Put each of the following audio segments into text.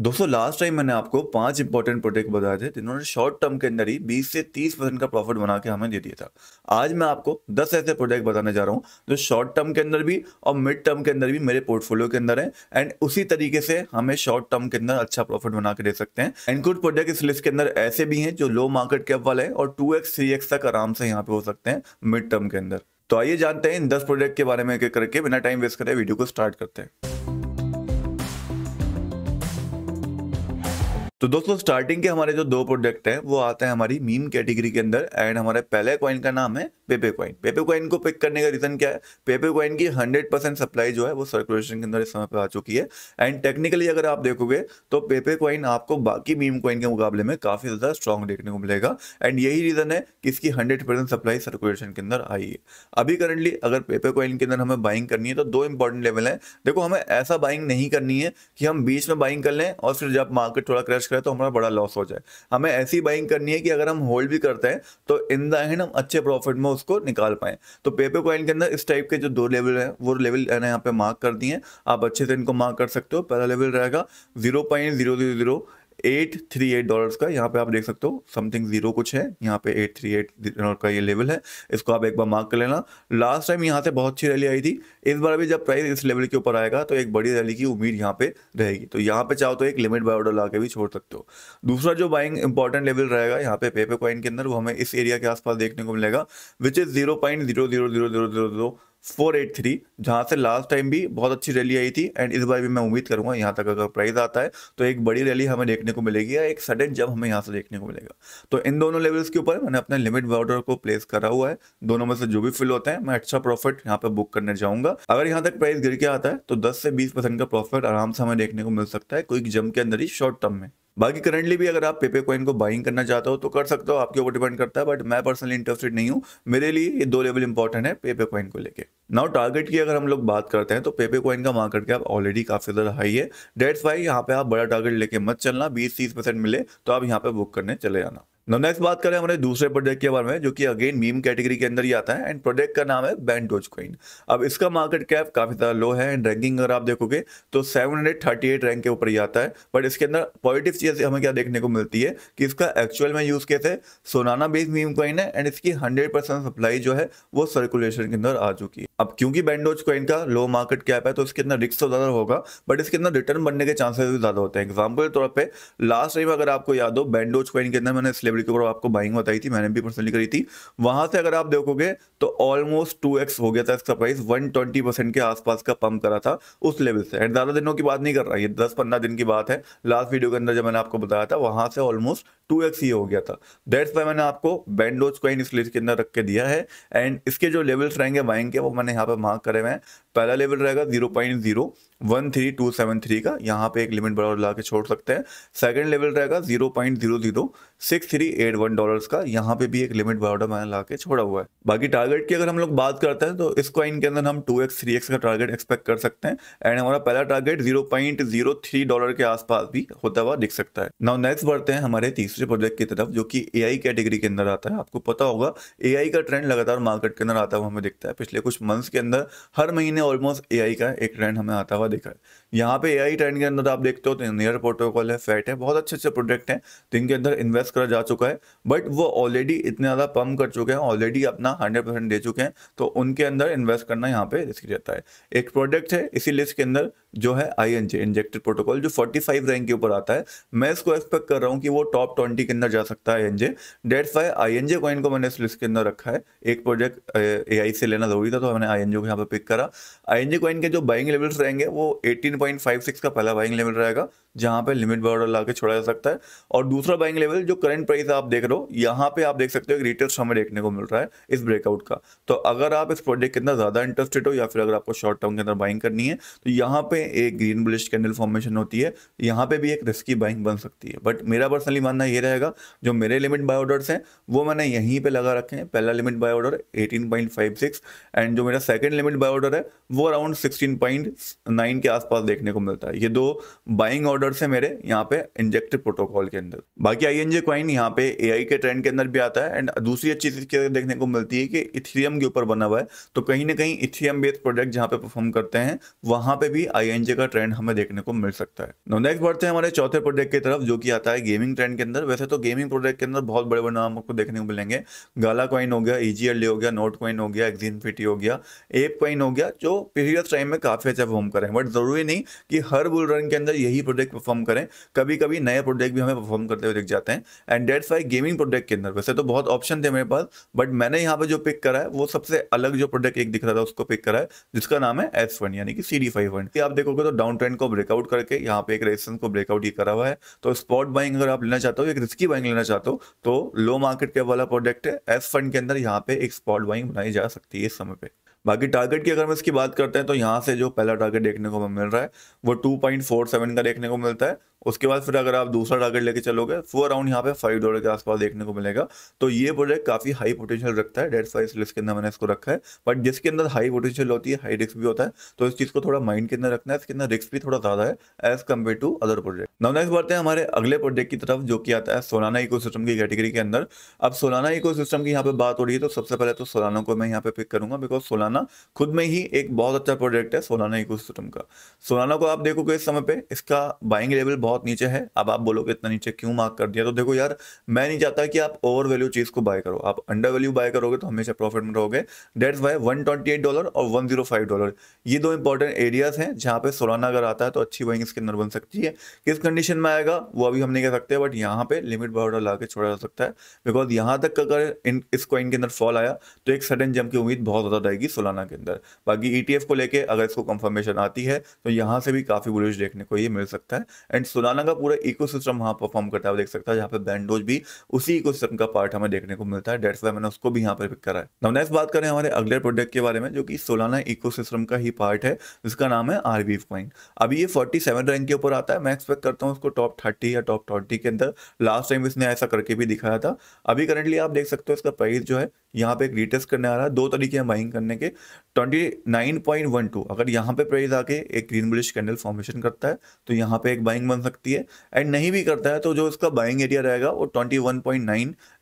दोस्तों last time मैंने आपको पांच इंपॉर्टेंट प्रोडक्ट बताए थे जिन्होंने शॉर्ट टर्म के अंदर ही 20 से 30 परसेंट का प्रॉफिट बना के हमें दे दिया था आज मैं आपको 10 ऐसे प्रोडक्ट बताने जा रहा हूं जो शॉर्ट टर्म के अंदर भी और मिड टर्म के अंदर भी मेरे पोर्टफोलियो के अंदर है एंड उसी तरीके से हमें शॉर्ट टर्म के अंदर अच्छा प्रॉफिट बना के दे सकते हैं एंड कुछ प्रोडक्ट इस लिस्ट के अंदर ऐसे भी हैं जो लो मार्केट कैप वाले हैं और टू एक्स तक आराम से यहाँ पे हो सकते हैं मिड टर्म के अंदर तो आइए जानते हैं इन दस प्रोडक्ट के बारे में करके बिना टाइम वेस्ट करे वीडियो को स्टार्ट करते हैं तो दोस्तों स्टार्टिंग के हमारे जो दो प्रोडक्ट हैं वो आते हैं हमारी मीम कैटेगरी के अंदर एंड हमारे पहले कॉइन का नाम है पेपे कॉइन पेपे कॉइन को पिक करने का रीजन क्या है पेपे कॉइन की 100 परसेंट सप्लाई जो है वो सर्कुलेशन के अंदर इस समय पे आ चुकी है एंड टेक्निकली अगर आप देखोगे तो पेपे कॉइन आपको बाकी मीम कॉइन के मुकाबले में काफ़ी ज़्यादा स्ट्रॉन्ग देखने को मिलेगा एंड यही रीज़न है कि इसकी हंड्रेड परसेंट सप्लाई सर्कुलेशन के अंदर आई है अभी करंटली अगर पेपे कॉइन के अंदर हमें बाइंग करनी है तो दो इंपॉर्टेंट लेवल है देखो हमें ऐसा बाइंग नहीं करनी है कि हम बीच में बाइंग कर लें और फिर जब मार्केट थोड़ा क्रैश रहे तो हमारा बड़ा लॉस हो जाए हमें ऐसी बाइंग करनी है कि अगर हम होल्ड भी करते हैं तो इन द एंड हम अच्छे प्रॉफिट में उसको निकाल पाएं तो पेपर कॉइन के अंदर इस टाइप के जो दो लेवल हैं वो लेवल मैंने यहाँ पे मार्क कर दिए आप अच्छे से इनको मार्क कर सकते हो पहला लेवल रहेगा zero point zero eight three eight dollar का यहाँ पे आप देख सकते हो समथिंग जीरो कुछ है यहाँ पे एट थ्री एट डॉलर का ये लेवल है इसको आप एक बार मार्क कर लेना लास्ट टाइम यहाँ से बहुत अच्छी रैली आई थी इस बार भी जब प्राइस इस लेवल के ऊपर आएगा तो एक बड़ी रैली की उम्मीद यहाँ पे रहेगी तो यहाँ पे चाहो तो एक लिमिट बाय ऑर्डर ला के भी छोड़ सकते हो दूसरा जो बाइंग इंपॉर्टेंट लेवल रहेगा यहाँ पे पेपर कॉइन के अंदर वो हमें इस एरिया के आसपास देखने को मिलेगा which is zero point zero zero zero zero zero zero four eight three जहाँ से लास्ट टाइम भी बहुत अच्छी रैली आई थी एंड इस बार भी मैं उम्मीद करूँगा यहाँ तक अगर प्राइस आता है तो एक बड़ी रैली हमें देखने को मिलेगी या एक सडन जब हमें यहाँ से देखने को मिलेगा तो इन दोनों लेवल्स के ऊपर मैंने अपने लिमिट बॉर्डर को प्लेस करा हुआ है दोनों में से जो भी फिल होते हैं मैं अच्छा प्रॉफिट यहाँ पे बुक करने जाऊँगा अगर यहाँ तक प्राइस गिर के आता है तो दस से बीस परसेंट का प्रॉफिट आराम से हमें देखने को मिल सकता है क्विक जम के अंदर ही शॉर्ट टर्म में बाकी करंटली भी अगर आप पेपे कॉइन को बाइंग करना चाहते हो तो कर सकते हो आपके ऊपर डिपेंड करता है बट मैं पर्सनली इंटरेस्टेड नहीं हूँ मेरे लिए ये दो लेवल इंपॉर्टेंट है पेपे कॉइन को लेके नाउ टारगेट की अगर हम लोग बात करते हैं तो पेपे कॉइन का मार्केट कैप ऑलरेडी काफी ज्यादा हाई है डेट्स वाई यहाँ पे आप बड़ा टारगेट लेके मत चलना बीस तीस परसेंट मिले तो आप यहाँ पे बुक करने चले जाना नो नेक्स्ट बात करें हमारे दूसरे प्रोडक्ट के बारे में जो कि अगेन मीम कैटेगरी के अंदर ही आता है एंड प्रोडक्ट का नाम है बैंड डोज कॉइन अब इसका मार्केट कैप काफ़ी ज़्यादा लो है एंड रैंकिंग अगर आप देखोगे तो 738 रैंक के ऊपर ही आता है बट इसके अंदर पॉजिटिव चीज़ हमें क्या देखने को मिलती है कि इसका एक्चुअल में यूज़ कैसे सोनाना बेस्ड मीम कॉइन है एंड इसकी हंड्रेड सप्लाई जो है वो सर्कुलेशन के अंदर आ चुकी है अब क्योंकि बैंडोज कॉइन का लो मार्केट कैप है तो इसके अंदर रिस्क तो ज़्यादा होगा बट इसके अंदर रिटर्न बनने के चांसेस भी ज़्यादा होते हैं एग्जाम्पल के तौर पर लास्ट टाइम अगर आपको याद हो बैंडोज कॉइन के अंदर मैंने लाइब्रेरी के ऊपर आपको बाइंग बताई थी मैंने भी पर्सनली करी थी वहां से अगर आप देखोगे तो ऑलमोस्ट टू एक्स हो गया था इसका प्राइस वन ट्वेंटी परसेंट के आसपास का पंप करा था उस लेवल से एंड ज़्यादा दिनों की बात नहीं कर रहा ये दस पंद्रह दिन की बात है लास्ट वीडियो के अंदर जब मैंने आपको बताया था वहां से ऑलमोस्ट टू एक्स ही हो गया था दैट्स वाई मैंने आपको बैंडोज कॉइन इस लिस्ट के अंदर रख के दिया है एंड इसके जो लेवल्स रहेंगे बाइंग के वो मैंने यहाँ पर मार्क करे हुए हैं पहला लेवल रहेगा zero point zero one three two seven three का यहाँ पे एक लिमिट बड़ा ला के छोड़ सकते हैं सेकंड लेवल रहेगा zero point zero zero six three eight one dollar का यहाँ पे भी एक लिमिट बड़ा मैंने ला के छोड़ा हुआ है बाकी टारगेट की अगर हम लोग बात करते हैं तो इस क्वाइन के अंदर हम टू एक्स थ्री एक्स का टारगेट एक्सपेक्ट कर सकते हैं एंड हमारा पहला target zero point zero three dollar के आसपास भी होता हुआ दिख सकता है नाउ नेक्स्ट बढ़ते हैं हमारे तीसरे प्रोजेक्ट की तरफ जो कि ए कैटेगरी के अंदर आता है आपको पता होगा ए का ट्रेंड लगातार मार्केट के अंदर आता हुआ हमें दिखता है पिछले कुछ मंथ्स के अंदर हर महीने ऑलमोस्ट ए का एक ट्रेंड हमें आता हुआ दिखा है यहाँ पे एआई ट्रेंड के अंदर आप देखते हो तो नियर प्रोटोकॉल है फैट है बहुत अच्छे अच्छे प्रोडक्ट हैं तो इनके अंदर इन्वेस्ट करा जा चुका है बट वो ऑलरेडी इतने ज़्यादा पम्प कर चुके हैं ऑलरेडी अपना हंड्रेड परसेंट दे चुके हैं तो उनके अंदर इन्वेस्ट करना यहाँ पे रिस्क रहता है एक प्रोडक्ट है इसी लिस्ट के अंदर जो है I N J injected protocol जो 45 रैंक के ऊपर आता है मैं इसको एक्सपेक्ट कर रहा हूँ कि वो टॉप ट्वेंटी के अंदर जा सकता है I N J date five I N J coin को मैंने इस लिस्ट के अंदर रखा है एक प्रोजेक्ट ए आई से लेना जरूरी था तो मैंने आई एन जे को यहाँ पर पिक करा आई एन जे कॉइन के जो बाइंग लेवल्स रहेंगे वो एटीन पॉइंट फाइव सिक्स का पहला बाइंग लेवल रहेगा जहाँ पे लिमिट बॉर्डर ला के छोड़ा जा सकता है और दूसरा बाइंग लेवल जो करंट प्राइस आप देख रहे हो यहाँ पे आप देख सकते हो रिटेल हमें देखने को मिल रहा है इस ब्रेकआउट का तो अगर आप इस प्रोजेक्ट कितना ज़्यादा इंटरेस्टेड हो या फिर अगर आपको शॉर्ट टर्म के अंदर बाइंग करनी है तो यहाँ पे एक ग्रीन ब्लिश कैंडल फॉर्मेशन होती है यहाँ पे भी एक रिस्की बाइंग बन सकती है बट मेरा पर्सनली मानना ये रहेगा जो मेरे लिमिट बाय ऑर्डर है वो मैंने यहीं पर लगा रखे हैं पहला limit buy order eighteen and जो मेरा सेकेंड लिमिट बाय ऑर्डर है वो अराउंड सिक्सटीन के आसपास देखने को मिलता है ये दो बाइंग ऑर्डर ऑर्डर्स है मेरे यहाँ पे इंजेक्टेड प्रोटोकॉल के अंदर बाकी आई एनजे क्वाइन यहाँ पे ए के ट्रेंड के अंदर भी आता है एंड दूसरी अच्छी चीज देखने को मिलती है कि इथियम के ऊपर बना हुआ है तो कहीं ना कहीं इथियम बेस्ड प्रोडक्ट जहाँ पे परफॉर्म करते हैं वहां पे भी आई का ट्रेंड हमें देखने को मिल सकता है नेक्स्ट बढ़ते हैं हमारे चौथे प्रोडक्ट की तरफ जो कि आता है गेमिंग ट्रेंड के अंदर वैसे तो गेमिंग प्रोडक्ट के अंदर बहुत बड़े बड़े नाम आपको देखने को मिलेंगे गाला क्वाइन हो गया ईजीएल e हो गया नोट क्वाइन हो गया एक्जीन फिटी हो गया एप क्वाइन हो गया जो प्रीवियस टाइम में काफी अच्छा परफॉर्म करें बट जरूरी नहीं कि हर बुल रन के अंदर यही प्रोडक्ट परफॉर्म करें कभी कभी नए प्रोडक्ट भी हमें परफॉर्म करते हुए दिख जाते हैं and that's why gaming product के अंदर वैसे तो बहुत ऑप्शन थे मेरे पास बट मैंने यहाँ पर जो पिक करा है वो सबसे अलग जो प्रोडक्ट एक दिख रहा था उसको पिक करा है जिसका नाम है एस वन यानी कि सी डी फाइव वन आप देखोगे तो डाउन ट्रेंड को ब्रेकआउट करके यहाँ पे एक रेजिस्टेंस को ब्रेकआउट ये करा हुआ है तो स्पॉट बाइंग अगर आप लेना चाहते हो एक रिस्की बाइंग लेना चाहते हो तो लो मार्केट कैप वाला प्रोडक्ट है एस फंड के अंदर यहाँ पे एक स्पॉट बाइंग बनाई जा सकती है इस समय पर बाकी टारगेट की अगर हम इसकी बात करते हैं तो यहाँ से जो पहला टारगेट देखने को मिल रहा है वो 2.47 का देखने को मिलता है उसके बाद फिर अगर आप दूसरा टारगेट लेके चलोगे वो तो अराउंड यहाँ पे फाइव डॉलर के आसपास देखने को मिलेगा तो ये प्रोडक्ट काफ़ी हाई पोटेंशियल रखता है फाइव वाइज के अंदर मैंने इसको रखा है बट जिसके अंदर हाई पोटेंशियल होती है हाई रिस्क भी होता है तो इस चीज़ को थोड़ा माइंड के अंदर रखना है इसके अंदर रिस्क भी थोड़ा ज़्यादा है as compare to other product now next बढ़ते हैं हमारे अगले प्रोडक्ट की तरफ जो कि आता है सोलाना इको की कैटेगरी के अंदर अब सोलाना इको की यहाँ पे बात हो रही है तो सबसे पहले तो सोलाना को मैं यहाँ पे पिक करूंगा बिकॉज सोलाना खुद में ही एक बहुत अच्छा प्रोडक्ट है सोलाना इको का सोलाना को आप देखोगे इस समय पे इसका बाइंग लेवल बहुत बहुत नीचे है अब आप बोलोगे इतना नीचे क्यों मार्क कर दिया तो देखो यार मैं नहीं चाहता कि आप ओवर वैल्यू चीज़ को बाय करो आप अंडर वैल्यू बाय करोगे तो हमेशा प्रॉफिट में रहोगे that's why one twenty dollar और वन जीरो फाइव डॉलर ये दो इंपॉर्टेंट एरियाज हैं जहाँ पे सोलाना अगर आता है तो अच्छी वही इसके अंदर बन सकती है किस कंडीशन में आएगा वो अभी हम नहीं कह सकते बट यहाँ पे लिमिट बॉर्डर ला के छोड़ा जा सकता है बिकॉज यहाँ तक अगर इस कॉइन के अंदर फॉल आया तो एक सडन जंप की उम्मीद बहुत ज़्यादा रहेगी सोलाना के अंदर बाकी ई e को लेकर अगर इसको कंफर्मेशन आती है तो यहाँ से भी काफ़ी बुलिश देखने को ये मिल सकता है एंड सोलाना का पूरा इको सिस्टम वहाँ परफॉर्म करता है देख सकता है जहाँ पे बैंडोज भी उसी इको सिस्टम का पार्ट हमें देखने को मिलता है डेट्स वाई मैंने उसको भी यहाँ पर पिक करा है नव नेक्स्ट बात करें हमारे अगले प्रोडक्ट के बारे में जो कि सोलाना इको का ही पार्ट है जिसका नाम है आर वी पॉइंट अभी ये फोर्टी रैंक के ऊपर आता है मैं एक्सपेक्ट करता हूँ उसको टॉप थर्टी या टॉप ट्वेंटी के अंदर लास्ट टाइम इसने ऐसा करके भी दिखाया था अभी करंटली आप देख सकते हो इसका प्राइस जो है यहाँ पे एक रिटेस्ट करने आ रहा है दो तरीके हैं बाइंग करने के 29.12 अगर यहाँ पे प्राइस आके एक ग्रीन ब्रिज कैंडल फॉर्मेशन करता है तो यहाँ पे एक बाइंग बन सकती है एंड नहीं भी करता है तो जो इसका बाइंग एरिया रहेगा वो 21.9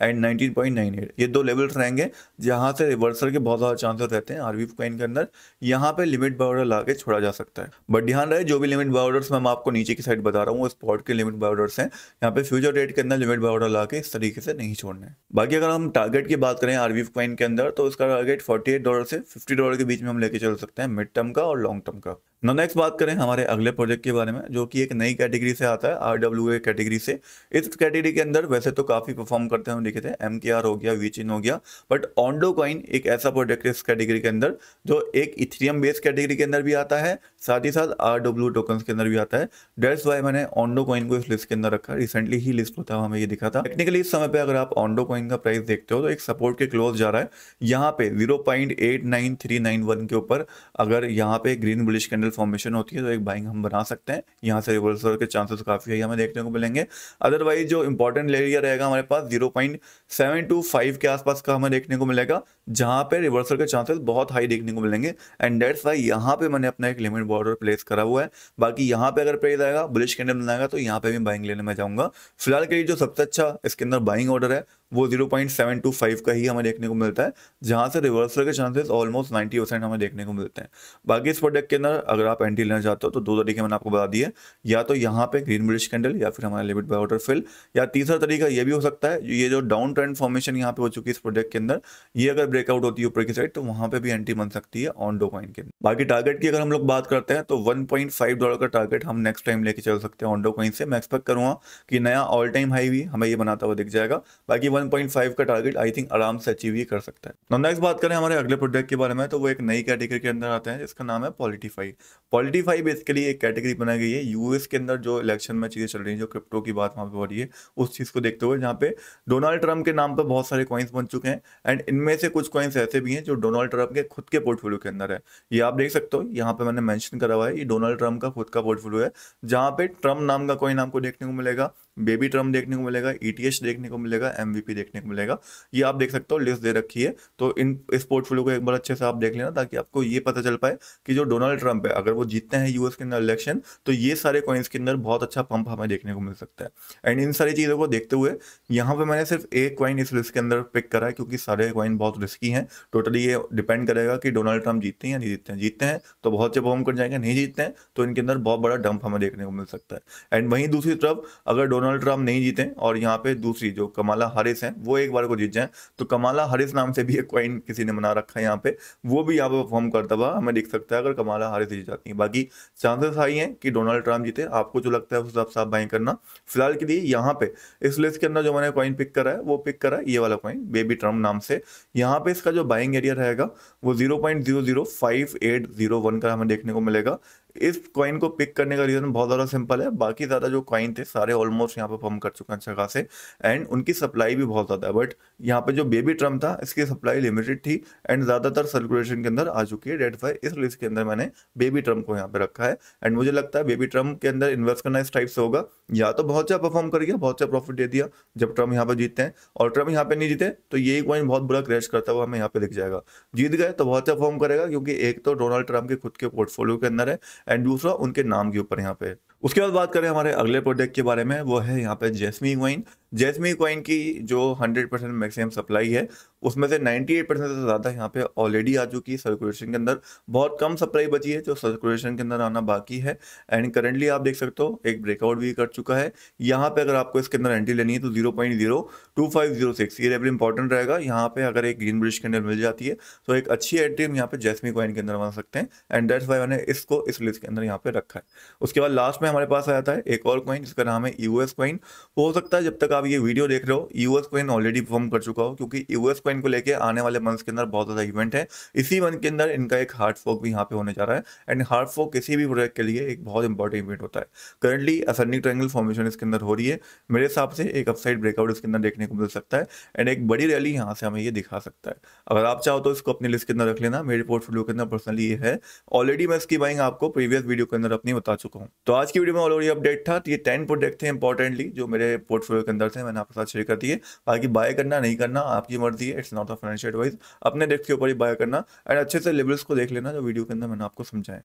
एंड 19.98 ये दो लेवल्स रहेंगे जहाँ से रिवर्सल के बहुत ज़्यादा चांसेस रहते हैं आरवी कॉइन के अंदर यहाँ पे लिमिट बाउडर ला के छोड़ा जा सकता है बट ध्यान रहे जो भी लिमिट बाउडर्स मैं आपको नीचे की साइड बता रहा हूँ स्पॉट के लिमिट बाउडर्स हैं यहाँ पे फ्यूचर रेट के अंदर लिमिट बाउडर ला के इस तरीके से नहीं छोड़ना बाकी अगर हम टारगेट की बात करें आरवी कॉइन के अंदर तो उसका टारगेट फोर्टी डॉलर से फिफ्टी डॉलर के बीच में हम लेके चल सकते हैं मिड टर्म का और लॉन्ग टर्म का नेक्स्ट बात करें हमारे अगले प्रोजेक्ट के बारे में जो कि एक नई कैटेगरी कैटेगरी से आता है आर डब्ल्यू ए कैटेगरी से इस कैटेगरी के अंदर वैसे तो काफ़ी परफॉर्म करते हैं दिखे थे एम के आर हो गया वीचिन हो गया बट ऑनडो कॉइन एक ऐसा प्रोडक्ट है इस कैटेगरी के अंदर जो एक इथेरियम बेस्ड कैटेगरी के अंदर भी आता है साथ ही साथ आर डब्ल्यू टोकन के अंदर भी आता है डेट्स वाई मैंने ऑनडो कॉइन को इस लिस्ट के अंदर रखा रिसेंटली ही लिस्ट होता हुआ हमें ये दिखा था टेक्निकली इस समय पर अगर आप ऑनडो कॉइन का प्राइस देखते हो तो एक सपोर्ट के क्लोज जा रहा है यहाँ पे जीरो के ऊपर अगर यहाँ पे ग्रीन ब्लिश कैंडल फॉर्मेशन होती है तो एक बाइंग हम बना सकते हैं यहाँ से रिवर्सल के चांसेस काफ़ी है हमें देखने को मिलेंगे अदरवाइज जो इंपॉर्टेंट एरिया रहेगा हमारे पास zero point seven two five के आसपास का हमें देखने को मिलेगा जहां पे रिवर्सल के चांसेस बहुत हाई देखने को मिलेंगे एंड डेट्स वाई यहाँ पे मैंने अपना एक लिमिट बॉर्डर प्लेस करा हुआ है बाकी यहाँ पे अगर प्राइस आएगा बुलिश कैंडल जाएगा तो यहाँ पे भी बाइंग लेने में जाऊँगा फिलहाल के लिए जो सबसे अच्छा इसके अंदर बाइंग ऑर्डर है वो zero point seven two five का ही हमें देखने को मिलता है जहां से रिवर्सल के चांसेस ऑलमोस्ट नाइन्टी परसेंट हमें देखने को मिलते हैं बाकी इस प्रोडक्ट के अंदर अगर आप एंट्री लेना चाहते हो तो दो तरीके मैंने आपको बता दिए या तो यहाँ पे ग्रीन ब्रिज कैंडल या फिर हमारा लिमिट बाय ऑर्डर फिल या तीसरा तरीका ये भी हो सकता है ये जो डाउन ट्रेंड फॉर्मेशन यहाँ पे हो चुकी है इस प्रोडक्ट के अंदर ये अगर ब्रेकआउट होती है ऊपर की साइड तो वहां पे भी एंट्री बन सकती है ऑन डो कॉइन के बाकी टारगेट की अगर हम लोग बात करते हैं तो 1.5 डॉलर का टारगेट हम नेक्स्ट टाइम लेके चल सकते हैं ऑन डो कॉइन से मैं एक्सपेक्ट करूंगा कि नया ऑल टाइम हाई भी हमें ये बनाता हुआ दिख जाएगा बाकी वन का टारगेट आई थिंक आराम से अचीव ही कर सकता है नेक्स्ट बात करें हमारे अगले प्रोडक्ट के बारे में तो वो एक नई कैटेगरी के अंदर आते हैं जिसका नाम है पॉलिटीफाई पॉलिटीफाई बेसिकली एक कैटेगरी बनाई गई है यूएस के अंदर जो इलेक्शन में चीज़ें चल रही है जो क्रिप्टो की बात वहां पर हो रही है उस चीज़ को देखते हुए जहां पे डोनाल्ड ट्रंप के नाम पर बहुत सारे कॉइन्स बन चुके हैं एंड इनमें से कुछ कुछ कॉइन्स ऐसे भी हैं जो डोनाल्ड ट्रंप के खुद के पोर्टफोलियो के अंदर है ये आप देख सकते हो यहाँ पे मैंने मेंशन करा हुआ है ये डोनाल्ड ट्रंप का खुद का पोर्टफोलियो है जहाँ पे ट्रम्प नाम का कॉइन आपको देखने को मिलेगा बेबी ट्रम्प देखने को मिलेगा ई e देखने को मिलेगा एम देखने को मिलेगा ये आप देख सकते हो लिस्ट दे रखी है तो इन इस पोर्टफोलियो को एक बार अच्छे से आप देख लेना ताकि आपको ये पता चल पाए कि जो डोनाल्ड ट्रंप है अगर वो जीतते हैं यूएस के अंदर इलेक्शन तो ये सारे कॉइन्स के अंदर बहुत अच्छा पंप हमें देखने को मिल सकता है एंड इन सारी चीज़ों को देखते हुए यहाँ पे मैंने सिर्फ एक कॉइन इस लिस्ट के अंदर पिक करा है क्योंकि सारे कॉइन बहुत रिस्की की हैं टोटली ये डिपेंड करेगा कि डोनाल्ड ट्रंप जीतते हैं या नहीं जीतते हैं जीतते हैं तो बहुत से बॉम्ब कर जाएंगे नहीं जीतते हैं तो इनके अंदर बहुत बड़ा डंप हमें देखने को मिल सकता है एंड वहीं दूसरी तरफ अगर डोनाल्ड ट्रंप नहीं जीते और यहाँ पे दूसरी जो कमाला हरिस हैं वो एक बार को जीत जाए तो कमाला हरिस नाम से भी एक क्वाइन किसी ने बना रखा है यहाँ पे वो भी यहाँ पे परफॉर्म करता हुआ हमें देख सकता है अगर कमाला हरिस जीत जाती है बाकी चांसेस आई हैं कि डोनाल्ड ट्रंप जीते आपको जो लगता है उस हिसाब से आप बाई करना फिलहाल के लिए यहाँ पे इस लिस्ट के अंदर जो मैंने कॉइन पिक करा है वो पिक करा है ये वाला कॉइन बेबी ट्रम्प नाम से यहाँ यहाँ पे इसका जो बाइंग एरिया रहेगा वो zero point zero zero five eight zero one का हमें देखने को मिलेगा इस कॉइन को पिक करने का रीज़न बहुत ज़्यादा सिंपल है बाकी ज़्यादा जो कॉइन थे सारे ऑलमोस्ट यहाँ पर फॉर्म कर चुके हैं अच्छा खासे एंड उनकी सप्लाई भी बहुत ज़्यादा है बट यहाँ पर जो बेबी ट्रम था इसकी सप्लाई लिमिटेड थी एंड ज़्यादातर सर्कुलेशन के अंदर आ चुकी है डेट फाइव इस लिस्ट के अंदर मैंने बेबी ट्रम को यहाँ पे रखा है एंड मुझे लगता है बेबी ट्रम के अंदर इन्वेस्ट करना इस टाइप से होगा या तो बहुत अच्छा परफॉर्म कर गया बहुत अच्छा प्रॉफिट दे दिया जब ट्रम यहाँ पर जीतते हैं और ट्रम यहाँ पे नहीं जीते तो ये कॉइन बहुत बुरा क्रैश करता हुआ हमें यहाँ पे दिख जाएगा जीत गए तो बहुत अच्छा परफॉर्म करेगा क्योंकि एक तो डोनाल्ड ट्रम्प के खुद के पोर्टफोलियो के अंदर है एंड दूसरा उनके नाम के ऊपर यहाँ पे उसके बाद बात करें हमारे अगले प्रोडक्ट के बारे में वो है यहाँ पे जेसमी वाइन जैसमी कॉइन की जो 100 परसेंट मैक्सिमम सप्लाई है उसमें से 98 परसेंट से ज़्यादा यहाँ पे ऑलरेडी आ चुकी है सर्कुलेशन के अंदर बहुत कम सप्लाई बची है जो सर्कुलेशन के अंदर आना बाकी है एंड करेंटली आप देख सकते हो एक ब्रेकआउट भी कर चुका है यहाँ पे अगर आपको इसके अंदर एंट्री लेनी है तो zero point zero two five zero six ये लेवल इंपॉर्टेंट रहेगा यहाँ पे अगर एक ग्रीन ब्रिज के अंदर मिल जाती है तो एक अच्छी एंट्री हम यहाँ पे जैसमी कॉइन के अंदर बना सकते हैं एंड डेट्स वाई मैंने इसको इस लिस्ट के अंदर यहाँ पे रखा है उसके बाद लास्ट में हमारे पास आया था एक और कॉइन जिसका नाम है यूएस कॉइन हो सकता है जब तक आप ये वीडियो देख रहे हो यूएस क्वाइन ऑलरेडी परफॉर्म कर चुका हो क्योंकि यूएस क्वाइन को लेकर आने वाले मंथ के अंदर बहुत ज़्यादा इवेंट है इसी मंथ के अंदर इनका एक हार्ड फोक भी यहाँ पे होने जा रहा है एंड हार्ड फोक किसी भी प्रोजेक्ट के लिए एक बहुत इंपॉर्टेंट इवेंट होता है करंटली असेंडिंग ट्रैंगल फॉर्मेशन इसके अंदर हो रही है मेरे हिसाब से एक अपसाइड ब्रेकआउट इसके अंदर देखने को मिल सकता है एंड एक बड़ी रैली यहाँ से हमें ये दिखा सकता है अगर आप चाहो तो इसको अपनी लिस्ट के अंदर रख लेना मेरे पोर्टफोलियो के अंदर पर्सनली ये है ऑलरेडी मैं इसकी बाइंग आपको प्रीवियस वीडियो के अंदर अपनी बता चुका हूँ तो आज की वीडियो में ऑलरेडी अपडेट था तो ये टेन प्रोडक्ट थे इंपॉर्टेंटली जो मेरे पोर्टफोलियो के अंदर करते हैं मैंने आपके साथ शेयर कर दिए बाकी बाय करना नहीं करना आपकी मर्जी है it's not a financial advice अपने डेस्क के ऊपर ही बाय करना एंड अच्छे से लेवल्स को देख लेना जो वीडियो के अंदर मैंने आपको समझाया